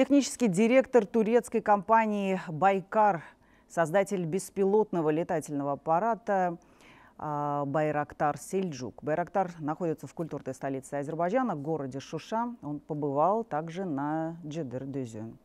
Технический директор турецкой компании «Байкар», создатель беспилотного летательного аппарата а, Байрактар Сельджук. Байрактар находится в культурной столице Азербайджана, городе Шуша. Он побывал также на Джедер-Дюзюн.